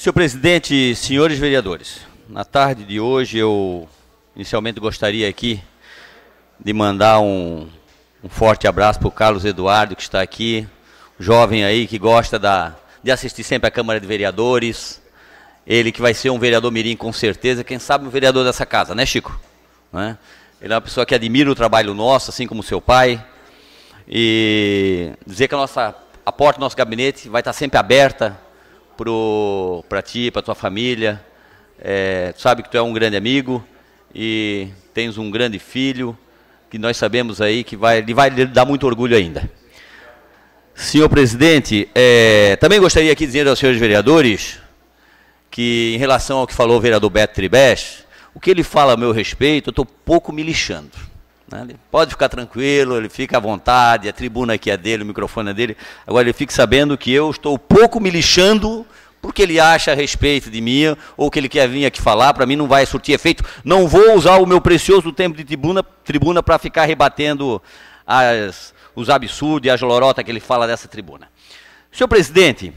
Senhor presidente, senhores vereadores, na tarde de hoje eu inicialmente gostaria aqui de mandar um, um forte abraço para o Carlos Eduardo, que está aqui, jovem aí que gosta da, de assistir sempre à Câmara de Vereadores. Ele que vai ser um vereador mirim com certeza, quem sabe um vereador dessa casa, né Chico? Né? Ele é uma pessoa que admira o trabalho nosso, assim como seu pai. E dizer que a nossa a porta do nosso gabinete vai estar sempre aberta pro, pra ti, pra tua família. É, sabe que tu é um grande amigo e tens um grande filho que nós sabemos aí que vai, ele vai lhe dar muito orgulho ainda. Senhor presidente, é, também gostaria aqui de dizer aos senhores vereadores que, em relação ao que falou o vereador Beto Tribes, o que ele fala a meu respeito, eu estou pouco me lixando. Né? Ele pode ficar tranquilo, ele fica à vontade, a tribuna aqui é dele, o microfone é dele. Agora ele fique sabendo que eu estou pouco me lixando porque ele acha a respeito de mim ou que ele quer vir aqui falar, para mim não vai surtir efeito. Não vou usar o meu precioso tempo de tribuna tribuna para ficar rebatendo as, os absurdos e a lorotas que ele fala dessa tribuna. Senhor presidente,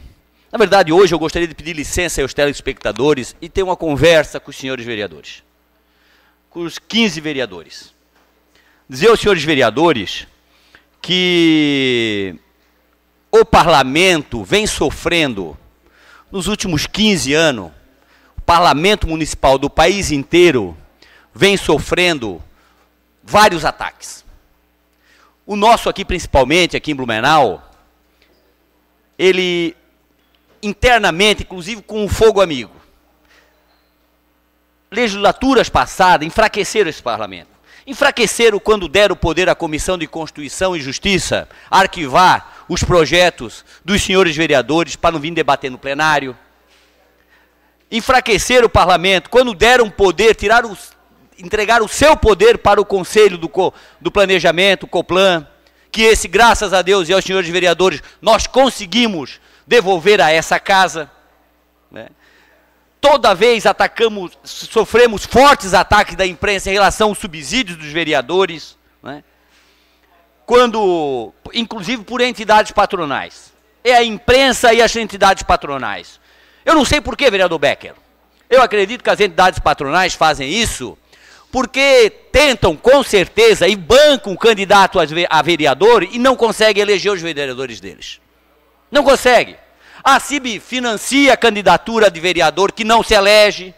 na verdade hoje eu gostaria de pedir licença aos telespectadores e ter uma conversa com os senhores vereadores. Com os 15 vereadores dizer aos senhores vereadores que o parlamento vem sofrendo nos últimos 15 anos, o parlamento municipal do país inteiro vem sofrendo vários ataques. O nosso aqui, principalmente, aqui em Blumenau, ele internamente, inclusive com o fogo amigo, legislaturas passadas enfraqueceram esse parlamento. Enfraqueceram quando deram poder à Comissão de Constituição e Justiça arquivar os projetos dos senhores vereadores para não vir debater no plenário. Enfraqueceram o parlamento quando deram poder, tiraram, entregaram o seu poder para o Conselho do, do Planejamento, o COPLAN, que esse, graças a Deus e aos senhores vereadores, nós conseguimos devolver a essa casa. Né? toda vez atacamos, sofremos fortes ataques da imprensa em relação aos subsídios dos vereadores, né? quando, inclusive por entidades patronais. É a imprensa e as entidades patronais. Eu não sei por que, vereador Becker. Eu acredito que as entidades patronais fazem isso porque tentam, com certeza, e bancam o candidato a vereador e não conseguem eleger os vereadores deles. Não consegue. A CIB financia a candidatura de vereador que não se elege.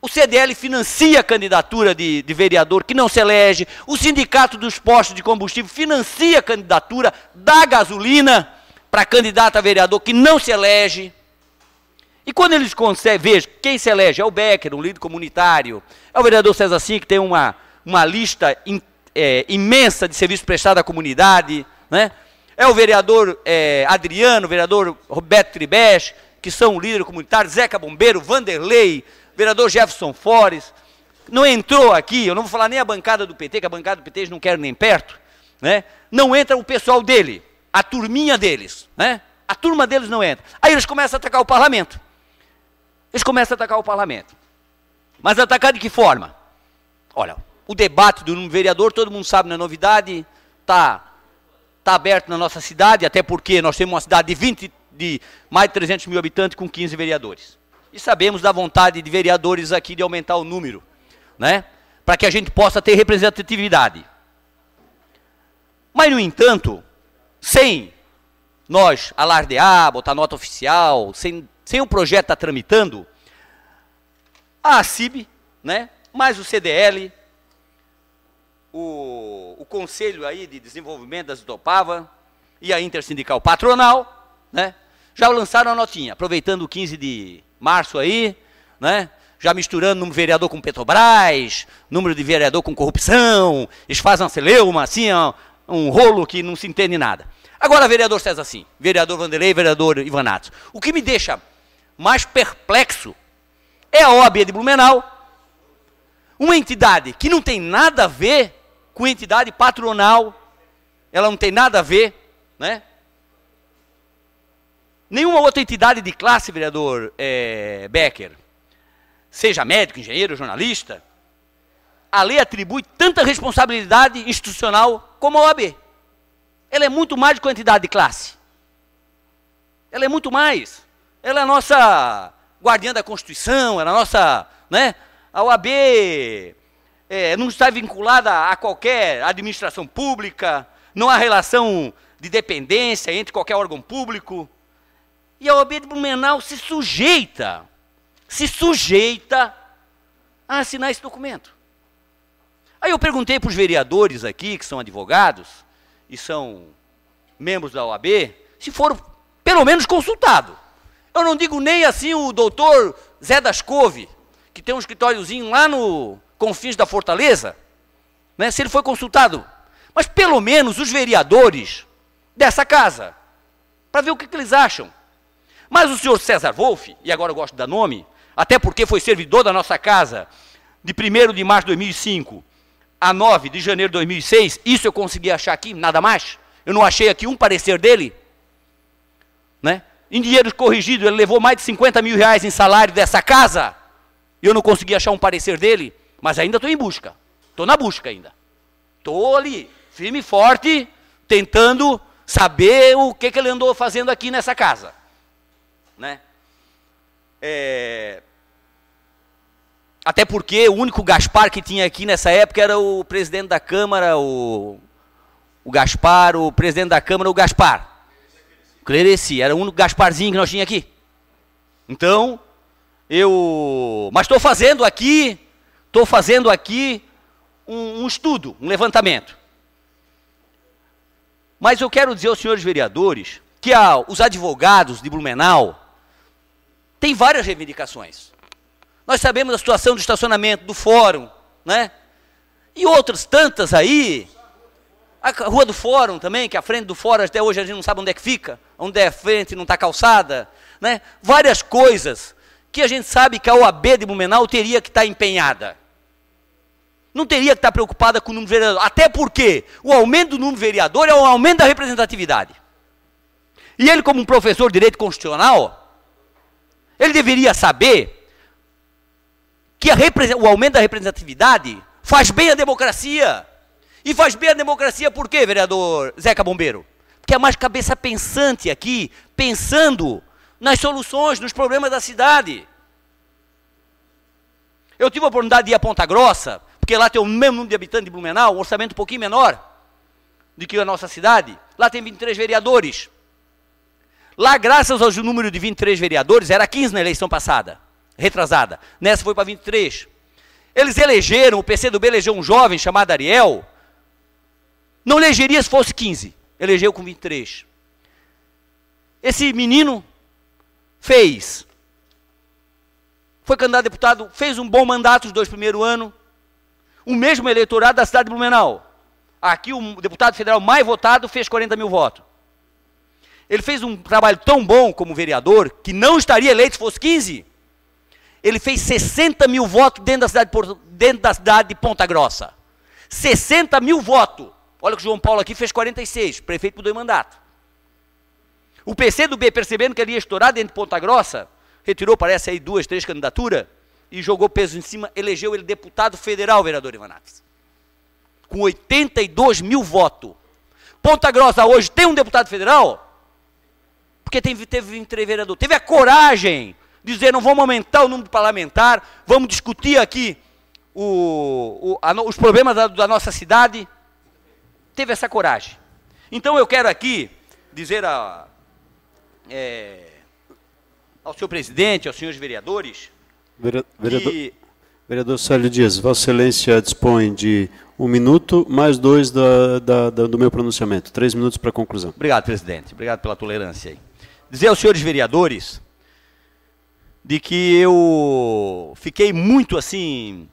O CDL financia a candidatura de, de, vereador que não se elege. O Sindicato dos Postos de Combustível financia a candidatura da gasolina para candidato a vereador que não se elege. E quando eles conseguem, veja, quem se elege é o Becker, um líder comunitário, é o vereador César Sim, que tem uma, uma lista in, é, imensa de serviços prestados à comunidade, né? é o vereador é, Adriano, vereador Roberto Tribesh, que são líderes comunitários, Zeca Bombeiro, Vanderlei, vereador Jefferson Fores. Não entrou aqui, eu não vou falar nem a bancada do PT, que a bancada do PT eles não querem nem perto, né? não entra o pessoal dele, a turminha deles, né? a turma deles não entra. Aí eles começam a atacar o parlamento. Eles começam a atacar o parlamento. Mas atacar de que forma? Olha, o debate do vereador, todo mundo sabe, não é novidade, está está aberto na nossa cidade, até porque nós temos uma cidade de, 20, de mais de 300 mil habitantes com 15 vereadores. E sabemos da vontade de vereadores aqui de aumentar o número, né? para que a gente possa ter representatividade. Mas, no entanto, sem nós alardear, botar nota oficial, sem, sem o projeto estar tá tramitando, a ACIB, né, mais o CDL, o, o Conselho aí de Desenvolvimento das Itopava e a Intersindical Patronal, né? Já lançaram a notinha, aproveitando o 15 de março aí, né? Já misturando de vereador com Petrobras, número de vereador com corrupção, eles fazem uma celeuma, assim, um, um rolo que não se entende nada. Agora, vereador César Sim, vereador Vanderlei, vereador Ivanato, o que me deixa mais perplexo é a OAB de Blumenau, uma entidade que não tem nada a ver com entidade patronal, ela não tem nada a ver, né? Nenhuma outra entidade de classe, vereador é, Becker, seja médico, engenheiro, jornalista, a lei atribui tanta responsabilidade institucional como a OAB. Ela é muito mais do que uma entidade de classe. Ela é muito mais. Ela é a nossa guardiã da Constituição, ela é a nossa. Né? A OAB é, não está vinculada a qualquer administração pública, não há relação de dependência entre qualquer órgão público. E a OAB de Blumenau se sujeita, se sujeita a assinar esse documento. Aí eu perguntei para os vereadores aqui, que são advogados e são membros da OAB, se foram pelo menos consultados. Eu não digo nem assim o doutor Zé das Cove, que tem um escritóriozinho lá no, confins da fortaleza, né, se ele foi consultado. Mas pelo menos os vereadores dessa casa, para ver o que, que, eles acham. Mas o senhor César Wolff, e agora eu gosto da nome, até porque foi servidor da nossa casa de 1 de março de 2005 a 9 de janeiro de 2006, isso eu consegui achar aqui, nada mais. Eu não achei aqui um parecer dele. Né? Em dinheiro corrigido, ele levou mais de 50 mil reais em salário dessa casa. E eu não consegui achar um parecer dele. Mas ainda estou em busca. Estou na busca ainda. Estou ali, firme e forte, tentando saber o que, que ele andou fazendo aqui nessa casa. Né? É... Até porque o único Gaspar que tinha aqui nessa época era o presidente da Câmara, o, o Gaspar, o presidente da Câmara, o Gaspar. Clereci, era o único Gasparzinho que nós tinha aqui. Então, eu. Mas estou fazendo aqui Estou fazendo aqui um, um estudo, um levantamento. Mas eu quero dizer aos senhores vereadores que os advogados de Blumenau têm várias reivindicações. Nós sabemos a situação do estacionamento, do fórum, né? E outras tantas aí. A rua do fórum também, que é a frente do fórum até hoje a gente não sabe onde é que fica, onde é a frente, não está calçada, né? Várias coisas que a gente sabe que a OAB de Blumenau teria que estar tá empenhada não teria que estar preocupada com o número de vereadores. Até porque o aumento do número de vereadores é o aumento da representatividade. E ele, como um professor de direito constitucional, ele deveria saber que o aumento da representatividade faz bem à democracia. E faz bem à democracia por quê, vereador Zeca Bombeiro? Porque é mais cabeça pensante aqui, pensando nas soluções, nos problemas da cidade. Eu tive a oportunidade de ir a Ponta Grossa porque lá tem o mesmo número de habitantes de Blumenau, um orçamento um pouquinho menor do que a nossa cidade. Lá tem 23 vereadores. Lá, graças ao número de 23 vereadores, era 15 na eleição passada, retrasada. Nessa foi para 23. Eles elegeram, o PCdoB elegeu um jovem chamado Ariel. Não elegeria se fosse 15. Elegeu com 23. Esse menino fez. Foi candidato a deputado, fez um bom mandato os dois primeiros anos. O mesmo eleitorado da cidade de Blumenau. Aqui o deputado federal mais votado fez 40 mil votos. Ele fez um trabalho tão bom como vereador, que não estaria eleito se fosse 15. Ele fez 60 mil votos dentro da cidade de, Porto, dentro da cidade de Ponta Grossa. 60 mil votos. Olha que o João Paulo aqui fez 46, prefeito por dois mandatos. O PC do B percebendo que ele ia estourar dentro de Ponta Grossa, retirou, parece aí, duas, três candidaturas, e jogou peso em cima, elegeu ele deputado federal, vereador Ivanax. Com 82 mil votos. Ponta Grossa hoje tem um deputado federal? Porque teve, teve vereador. Teve a coragem de dizer, não vamos aumentar o número parlamentar, vamos discutir aqui o, o, a, os problemas da, da nossa cidade. Teve essa coragem. Então eu quero aqui dizer a, é, ao senhor presidente, aos senhores vereadores, Vereador, que... vereador Célio Dias, Vossa Excelência dispõe de um minuto mais dois da, da, da, do meu pronunciamento. Três minutos para conclusão. Obrigado, presidente. Obrigado pela tolerância aí. Dizer aos senhores vereadores de que eu fiquei muito assim,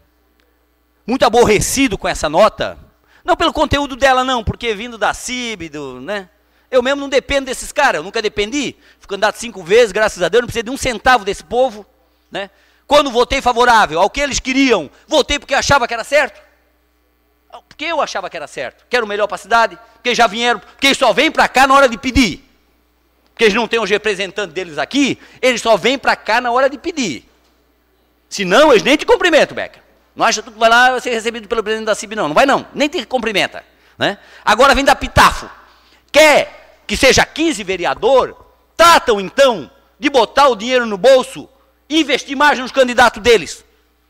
muito aborrecido com essa nota. Não pelo conteúdo dela, não, porque vindo da CIB, do, né? Eu mesmo não dependo desses caras, eu nunca dependi. Fui candidato cinco vezes, graças a Deus, não precisei de um centavo desse povo, né? Quando votei favorável ao que eles queriam, votei porque achava que era certo? Porque eu achava que era certo. Quero o melhor para a cidade, porque já vieram, porque eles só vêm para cá na hora de pedir. Porque eles não têm os representantes deles aqui, eles só vêm para cá na hora de pedir. Senão, eles nem te cumprimentam, Beca. Não acha que tu vai lá ser recebido pelo presidente da CIB, não. Não vai não, nem te cumprimenta. Né? Agora vem da Pitafo. Quer que seja 15 vereador, tratam então de botar o dinheiro no bolso investir mais nos candidatos deles.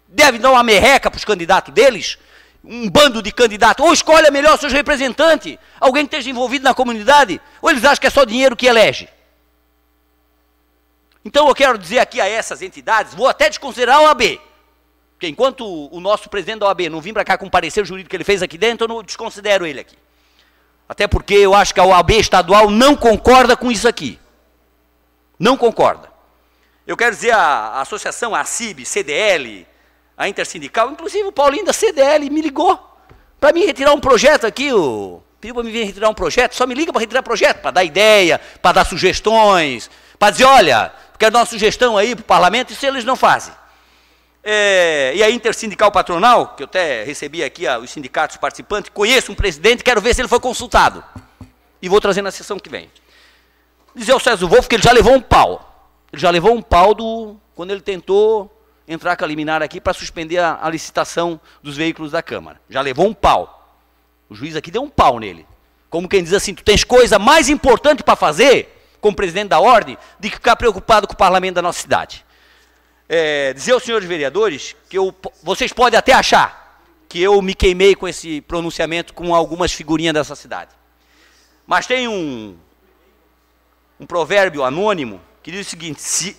Deve dar uma merreca para os candidatos deles, um bando de candidatos. Ou escolha melhor seus representantes, alguém que esteja envolvido na comunidade, ou eles acham que é só dinheiro que elege. Então eu quero dizer aqui a essas entidades, vou até desconsiderar a OAB, porque enquanto o nosso presidente da OAB não vim para cá com o parecer jurídico que ele fez aqui dentro, eu não desconsidero ele aqui. Até porque eu acho que a OAB estadual não concorda com isso aqui. Não concorda. Eu quero dizer a, a associação, ACIB, CIB, CDL, a Intersindical, inclusive o Paulinho da CDL me ligou para me retirar um projeto aqui, o pediu para me vir retirar um projeto, só me liga para retirar projeto, para dar ideia, para dar sugestões, para dizer, olha, quero é dar uma sugestão aí para o parlamento, isso eles não fazem. É, e a Intersindical Patronal, que eu até recebi aqui a, ah, os sindicatos participantes, conheço um presidente, quero ver se ele foi consultado. E vou trazer na sessão que vem. Dizer ao César Wolff que ele já levou um pau. Ele já levou um pau do, quando ele tentou entrar com a liminar aqui para suspender a, a, licitação dos veículos da Câmara. Já levou um pau. O juiz aqui deu um pau nele. Como quem diz assim, tu tens coisa mais importante para fazer como presidente da ordem do que ficar preocupado com o parlamento da nossa cidade. É, dizer aos senhores vereadores que eu, vocês podem até achar que eu me queimei com esse pronunciamento com algumas figurinhas dessa cidade. Mas tem um, um provérbio anônimo que diz o seguinte: se,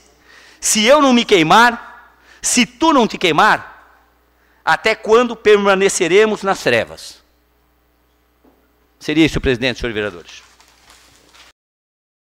se eu não me queimar, se tu não te queimar, até quando permaneceremos nas trevas? Seria isso, presidente, senhores vereadores.